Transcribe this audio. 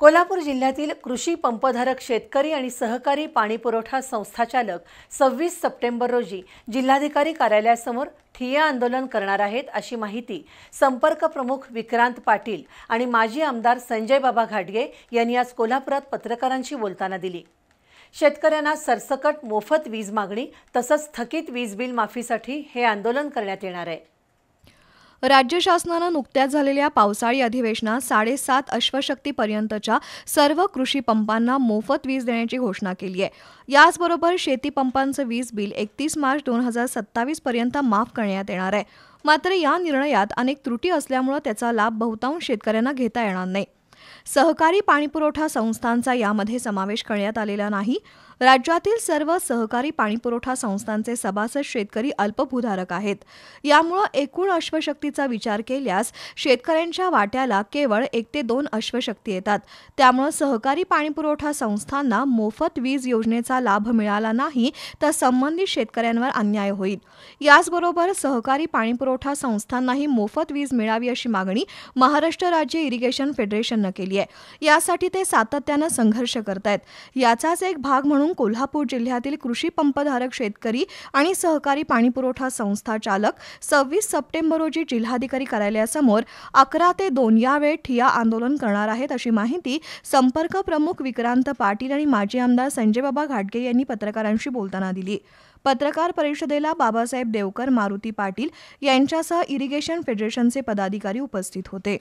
कोल्हापूर जिल्ह्यातील कृषी पंपधारक शेतकरी आणि सहकारी पाणीपुरवठा संस्थाचालक सव्वीस सप्टेंबर रोजी जिल्हाधिकारी कार्यालयासमोर ठिय्या आंदोलन करणार आहेत अशी माहिती संपर्क प्रमुख विक्रांत पाटील आणि माजी आमदार संजय बाबा घाटगे यांनी आज कोल्हापुरात पत्रकारांशी बोलताना दिली शेतकऱ्यांना सरसकट मोफत वीज मागणी तसंच थकीत वीज बिल माफीसाठी हे आंदोलन करण्यात येणार आहे राज्य शासनानं नुकत्याच झालेल्या पावसाळी अधिवेशनात साडेसात अश्वशक्तीपर्यंतच्या सर्व कृषी पंपांना मोफत वीज देण्याची घोषणा केली आहे याचबरोबर शेती वीज बिल एकतीस मार्च दोन हजार सत्तावीस पर्यंत माफ करण्यात येणार आहे मात्र या निर्णयात अनेक त्रुटी असल्यामुळे त्याचा लाभ बहुतांश शेतकऱ्यांना घेता येणार नाही सहकारी पाणीपुरवठा संस्थांचा यामध्ये समावेश करण्यात आलेला नाही राज्यातील सर्व सहकारी पाणीपुरवठा संस्थांचे सभासद शेतकरी अल्पभूधारक आहेत यामुळं एकूण अश्वशक्तीचा विचार केल्यास शेतकऱ्यांच्या वाट्याला केवळ एक ते दोन अश्वशक्ती येतात त्यामुळं सहकारी पाणीपुरवठा संस्थांना मोफत वीज योजनेचा लाभ मिळाला नाही तर संबंधित शेतकऱ्यांवर अन्याय होईल याचबरोबर सहकारी पाणीपुरवठा संस्थांनाही मोफत वीज मिळावी अशी मागणी महाराष्ट्र राज्य इरिगेशन फेडरेशननं केली केली आहे यासाठी ते सातत्यानं संघर्ष करतायत याचाच एक भाग म्हणून कोल्हापूर जिल्ह्यातील कृषी पंपधारक शेतकरी आणि सहकारी पाणीपुरवठा संस्था चालक सव्वीस सप्टेंबर रोजी जिल्हाधिकारी कार्यालयासमोर अकरा ते दोन या वेळ ठिया आंदोलन करणार आहेत अशी माहिती संपर्क प्रमुख विक्रांत पाटील आणि माजी आमदार संजय बाबा घाटगे यांनी पत्रकारांशी बोलताना दिली पत्रकार परिषदेला बाबासाहेब देवकर मारुती पाटील यांच्यासह इरिगेशन फेडरेशनचे पदाधिकारी उपस्थित होते